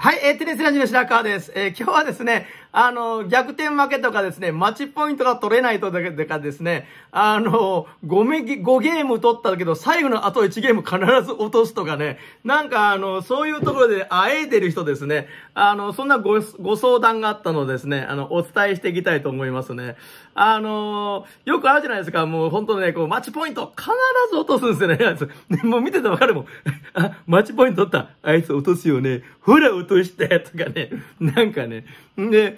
はい、えー、テニスラジの白川です。えー、今日はですね、あの、逆転負けとかですね、マッチポイントが取れないとだけかですね、あの、5め、5ゲーム取ったけど、最後のあと1ゲーム必ず落とすとかね、なんかあの、そういうところであえいでる人ですね、あの、そんなご、ご相談があったのですね、あの、お伝えしていきたいと思いますね。あの、よくあるじゃないですか、もう本当ね、こう、マッチポイント必ず落とすんですよね、や もう見ててわかるもん。あ、マッチポイント取った。あいつ落とすよね。ほら、落として。とかね。なんかね。んで、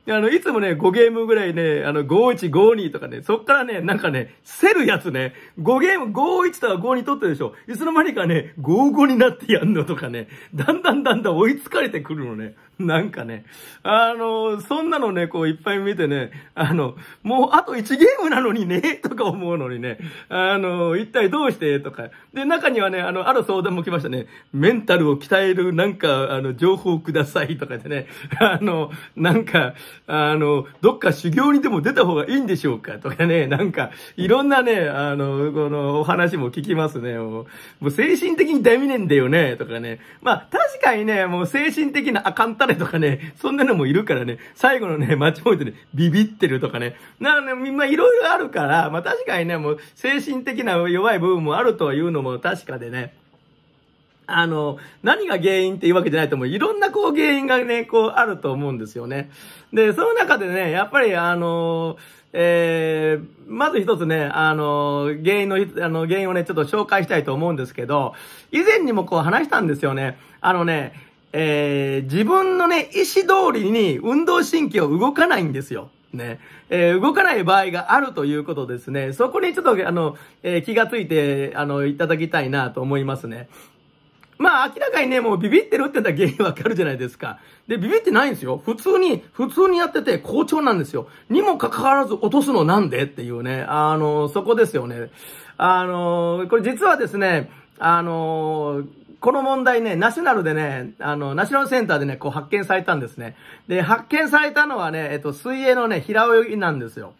あの、いつもね、5ゲームぐらいね、あの、51、52とかね、そっからね、なんかね、せるやつね、5ゲーム、51とか52取ってるでしょ。いつの間にかね、55になってやんのとかね、だんだんだんだん追いつかれてくるのね。なんかね、あの、そんなのね、こういっぱい見てね、あの、もうあと1ゲームなのにね、とか思うのにね、あの、一体どうしてとか。で、中にはね、あの、ある相談も来ましたね。メンタルを鍛える、なんか、あの、情報くださいとかでね、あの、なんか、あの、どっか修行にでも出た方がいいんでしょうかとかね、なんか、いろんなね、あの、このお話も聞きますね。もう精神的にダメねんだよね、とかね。まあ、確かにね、もう精神的なあかんたれとかね、そんなのもいるからね、最後のね、街ッチポイントでビビってるとかね。なのね、まあ、いろいろあるから、まあ確かにね、もう精神的な弱い部分もあるというのも確かでね。あの、何が原因っていうわけじゃないと思う。いろんなこう原因がね、こうあると思うんですよね。で、その中でね、やっぱりあの、えー、まず一つね、あの、原因の、あの、原因をね、ちょっと紹介したいと思うんですけど、以前にもこう話したんですよね。あのね、えー、自分のね、意思通りに運動神経を動かないんですよ。ね、えー、動かない場合があるということですね。そこにちょっと、あの、えー、気がついて、あの、いただきたいなと思いますね。まあ明らかにね、もうビビってるって言ったら原因わかるじゃないですか。で、ビビってないんですよ。普通に、普通にやってて好調なんですよ。にもかかわらず落とすのなんでっていうね、あの、そこですよね。あの、これ実はですね、あの、この問題ね、ナショナルでね、あの、ナショナルセンターでね、こう発見されたんですね。で、発見されたのはね、えっと、水泳のね、平泳ぎなんですよ。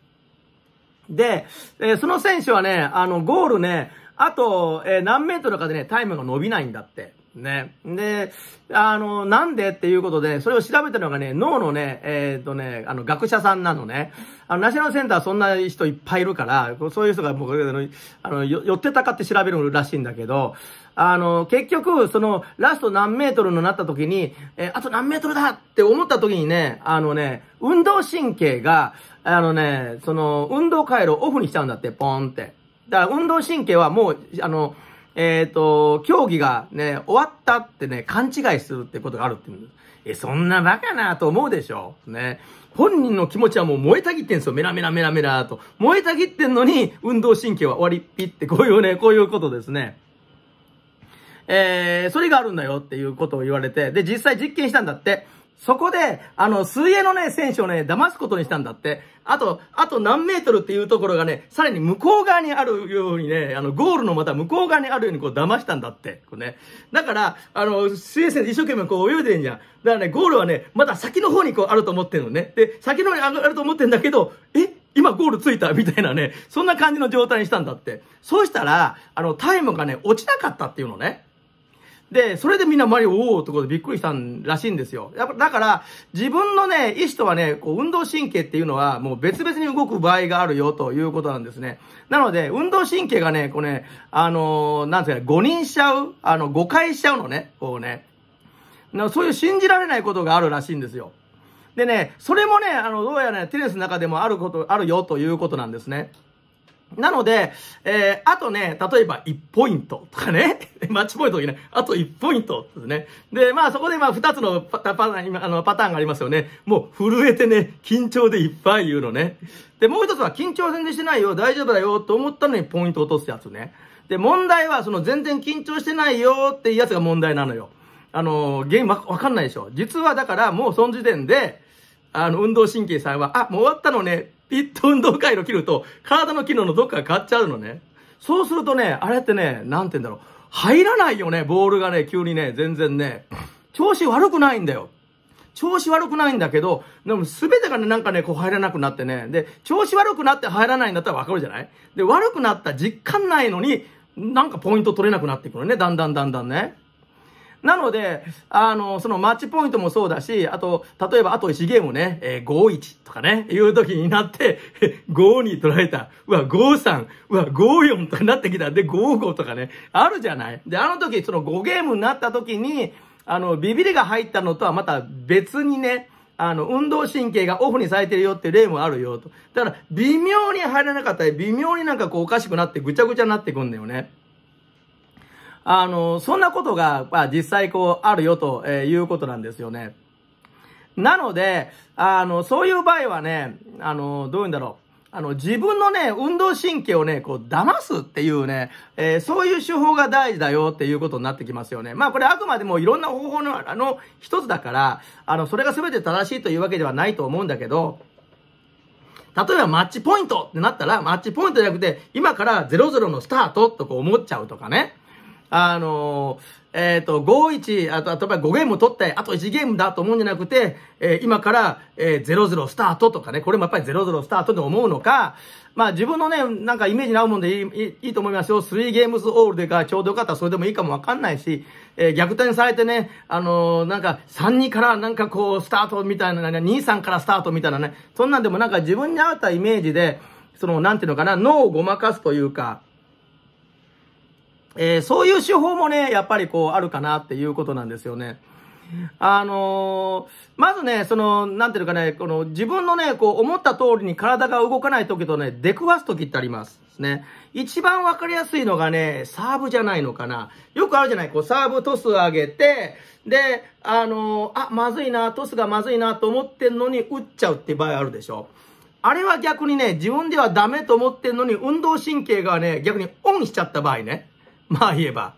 で、えー、その選手はね、あの、ゴールね、あと、えー、何メートルかでね、タイムが伸びないんだって。ね。で、あの、なんでっていうことで、それを調べたのがね、脳のね、えっ、ー、とね、あの、学者さんなのね。あの、ナショナルセンターそんな人いっぱいいるから、そういう人がもう、あの、寄ってたかって調べるらしいんだけど、あの、結局、その、ラスト何メートルになった時に、えー、あと何メートルだって思った時にね、あのね、運動神経が、あのね、その、運動回路をオフにしちゃうんだって、ポーンって。だから運動神経はもう、あの、えっ、ー、と、競技がね、終わったってね、勘違いするってことがあるって言う。え、そんなバカなと思うでしょね。本人の気持ちはもう燃えたぎってんすよ。メラメラメラメラと。燃えたぎってんのに、運動神経は終わりっぴって、こういうね、こういうことですね。えー、それがあるんだよっていうことを言われて、で、実際実験したんだって。そこで、あの、水泳のね、選手をね、騙すことにしたんだって。あと、あと何メートルっていうところがね、さらに向こう側にあるようにね、あの、ゴールのまた向こう側にあるようにこう騙したんだって。こうね。だから、あの、水泳選手一生懸命こう泳いでんじゃん。だからね、ゴールはね、まだ先の方にこうあると思ってんのね。で、先の方にあると思ってんだけど、え今ゴールついたみたいなね、そんな感じの状態にしたんだって。そうしたら、あの、タイムがね、落ちなかったっていうのね。で、それでみんな周り、おおってことでびっくりしたらしいんですよ。やっぱ、だから、自分のね、意思とはね、こう、運動神経っていうのは、もう別々に動く場合があるよということなんですね。なので、運動神経がね、こうね、あのー、なんですかね、誤認しちゃう、あの、誤解しちゃうのね、こうね。そういう信じられないことがあるらしいんですよ。でね、それもね、あの、どうやらね、テニスの中でもあること、あるよということなんですね。なので、えー、あとね、例えば1ポイントとかね、マッチポイントと時ね、あと1ポイントですね。で、まあそこでまあ2つのパターン、あのパターンがありますよね。もう震えてね、緊張でいっぱい言うのね。で、もう1つは緊張全然してないよ、大丈夫だよと思ったのにポイント落とすやつね。で、問題はその全然緊張してないよっていうやつが問題なのよ。あの、原因わかんないでしょ。実はだからもうその時点で、あの、運動神経さんは、あ、もう終わったのねピット運動会の切ると、体の機能のどっかが変わっちゃうのね。そうするとね、あれってね、なんて言うんだろう。入らないよね、ボールがね、急にね、全然ね。調子悪くないんだよ。調子悪くないんだけど、でも全てがね、なんかね、こう入らなくなってね。で、調子悪くなって入らないんだったらわかるじゃないで、悪くなった実感ないのに、なんかポイント取れなくなってくるね。だんだんだんだんね。なので、あの、そのマッチポイントもそうだし、あと、例えばあと1ゲームね、えー、5-1とかね、いう時になって、5 に取られた。うわ、5-3、うわ、5-4とかなってきた。で、5-5とかね、あるじゃない。で、あの時、その5ゲームになった時に、あの、ビビりが入ったのとはまた別にね、あの、運動神経がオフにされてるよっていう例もあるよと。だから、微妙に入れなかったり、微妙になんかこうおかしくなってぐちゃぐちゃになってくんだよね。あの、そんなことが、まあ、実際こう、あるよと、えいうことなんですよね。なので、あの、そういう場合はね、あの、どういうんだろう。あの、自分のね、運動神経をね、こう、騙すっていうね、えー、そういう手法が大事だよっていうことになってきますよね。まあ、これあくまでもいろんな方法の、あの、一つだから、あの、それが全て正しいというわけではないと思うんだけど、例えばマッチポイントってなったら、マッチポイントじゃなくて、今から00のスタートとこう思っちゃうとかね。あのえっ、ー、と、5、1、あと、例えば5ゲーム取って、あと1ゲームだと思うんじゃなくて、えー、今から、えー、0-0スタートとかね、これもやっぱり0-0スタートで思うのか、まあ自分のね、なんかイメージに合うもんでいいいいと思いますよ。3ゲームズオールでがちょうどよかったらそれでもいいかもわかんないし、えー、逆転されてね、あのー、なんか3-2からなんかこう、スタートみたいなね、2-3からスタートみたいなね、そんなんでもなんか自分に合ったイメージで、その、なんていうのかな、脳をごまかすというか、えー、そういう手法もね、やっぱりこうあるかなっていうことなんですよね。あのー、まずね、その、なんていうかね、この自分のね、こう思った通りに体が動かない時とね、出くわす時ってあります。ね。一番わかりやすいのがね、サーブじゃないのかな。よくあるじゃない、こうサーブトス上げて、で、あのー、あ、まずいな、トスがまずいなと思ってんのに打っちゃうって場合あるでしょ。あれは逆にね、自分ではダメと思ってんのに運動神経がね、逆にオンしちゃった場合ね。まあ言えば。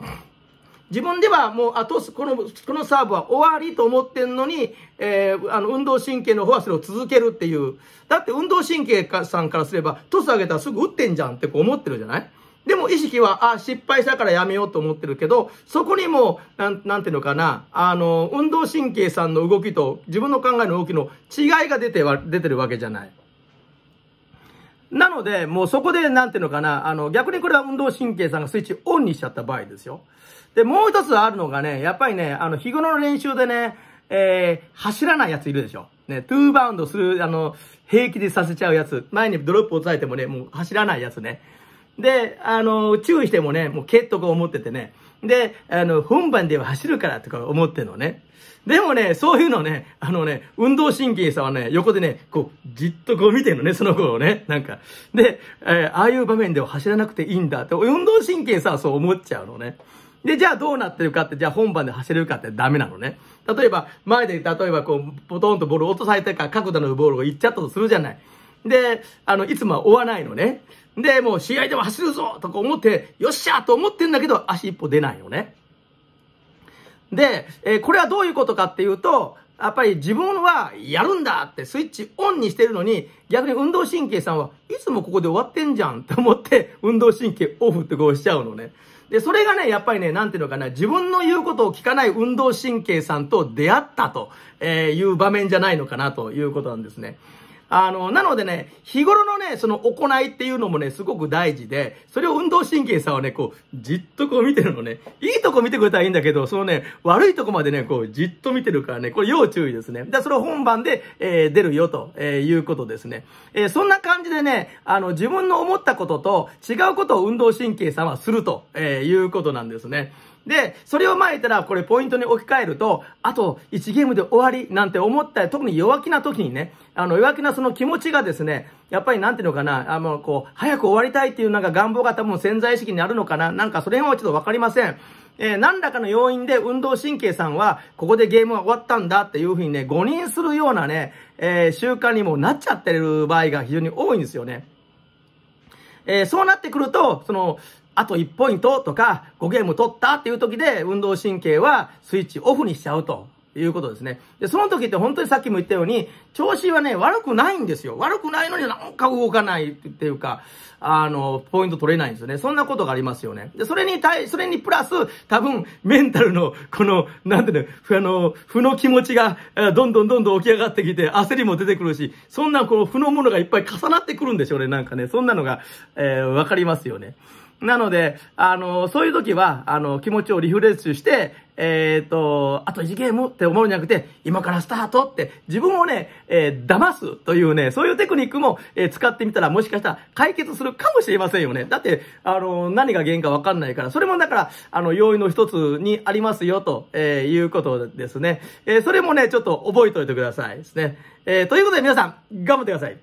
自分ではもう、あと、この、このサーブは終わりと思ってんのに、えー、あの、運動神経の方はそれを続けるっていう。だって運動神経さんからすれば、トス上げたらすぐ打ってんじゃんってこう思ってるじゃないでも意識は、あ、失敗したからやめようと思ってるけど、そこにも、なん、なんていうのかな、あの、運動神経さんの動きと自分の考えの動きの違いが出ては、出てるわけじゃない。なので、もうそこで、なんていうのかな、あの、逆にこれは運動神経さんがスイッチオンにしちゃった場合ですよ。で、もう一つあるのがね、やっぱりね、あの、日頃の練習でね、えー、走らないやついるでしょ。ね、トゥーバウンドする、あの、平気でさせちゃうやつ。前にドロップをさえてもね、もう走らないやつね。で、あの、注意してもね、もう蹴っとこう思っててね。で、あの、本番では走るからとか思ってんのね。でもね、そういうのね、あのね、運動神経さんはね、横でね、こう、じっとこう見てるのね、その子をね、なんか。で、えー、ああいう場面では走らなくていいんだって、運動神経さんはそう思っちゃうのね。で、じゃあどうなってるかって、じゃあ本番で走れるかってダメなのね。例えば、前で、例えばこう、ポトンとボール落とされてから角度のボールがいっちゃったとするじゃない。で、あの、いつもは追わないのね。で、もう試合でも走るぞとか思って、よっしゃと思ってんだけど、足一歩出ないのね。で、えー、これはどういうことかっていうと、やっぱり自分はやるんだってスイッチオンにしてるのに、逆に運動神経さんはいつもここで終わってんじゃんって思って運動神経オフってこうしちゃうのね。で、それがね、やっぱりね、なんていうのかな、自分の言うことを聞かない運動神経さんと出会ったという場面じゃないのかなということなんですね。あの、なのでね、日頃のね、その行いっていうのもね、すごく大事で、それを運動神経さはね、こう、じっとこう見てるのね、いいとこ見てくれたらいいんだけど、そのね、悪いとこまでね、こう、じっと見てるからね、これ要注意ですね。だそれを本番で、えー、出るよと、えー、いうことですね。えー、そんな感じでね、あの、自分の思ったことと違うことを運動神経さんはすると、えいうことなんですね。で、それをまったら、これポイントに置き換えると、あと1ゲームで終わりなんて思った特に弱気な時にね、あの、弱気なその気持ちがですね、やっぱりなんていうのかな、あの、こう、早く終わりたいっていうなんか願望が多分潜在意識になるのかな、なんかそれ辺はちょっとわかりません。えー、何らかの要因で運動神経さんは、ここでゲームは終わったんだっていうふうにね、誤認するようなね、えー、習慣にもなっちゃってる場合が非常に多いんですよね。えー、そうなってくると、その、あと1ポイントとか、5ゲーム取ったっていう時で、運動神経はスイッチオフにしちゃうということですね。で、その時って本当にさっきも言ったように、調子はね、悪くないんですよ。悪くないのになんか動かないっていうか、あの、ポイント取れないんですよね。そんなことがありますよね。で、それに対、それにプラス、多分、メンタルの、この、なんていうの、あの、負の気持ちが、どんどんどんどん起き上がってきて、焦りも出てくるし、そんな、こう、負のものがいっぱい重なってくるんでしょうね。なんかね、そんなのが、えー、わかりますよね。なので、あの、そういう時は、あの、気持ちをリフレッシュして、えっ、ー、と、あと1ゲームって思うんじゃなくて、今からスタートって、自分をね、えー、騙すというね、そういうテクニックも、えー、使ってみたら、もしかしたら解決するかもしれませんよね。だって、あの、何が原因かわかんないから、それもだから、あの、要因の一つにありますよ、と、えー、いうことですね。えー、それもね、ちょっと覚えておいてくださいですね。えー、ということで皆さん、頑張ってください。